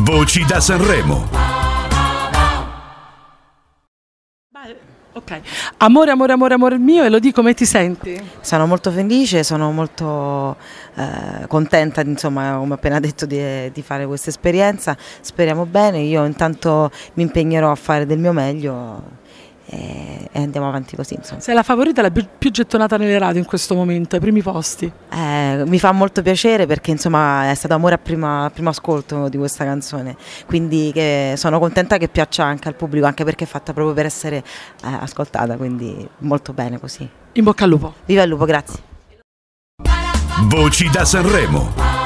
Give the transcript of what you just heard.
Voci da Sanremo. Ok, amore, amore, amore, amore mio, e lo dico come ti senti? Sono molto felice, sono molto eh, contenta, insomma, come appena detto, di, di fare questa esperienza. Speriamo bene, io intanto mi impegnerò a fare del mio meglio e, e andiamo avanti così. Insomma. Sei la favorita, la più, più gettonata nelle radio in questo momento, ai primi posti. Eh, mi fa molto piacere perché insomma è stato amore al primo ascolto di questa canzone, quindi sono contenta che piaccia anche al pubblico, anche perché è fatta proprio per essere eh, ascoltata, quindi molto bene così. In bocca al lupo. Viva il lupo, grazie. Voci da Sanremo.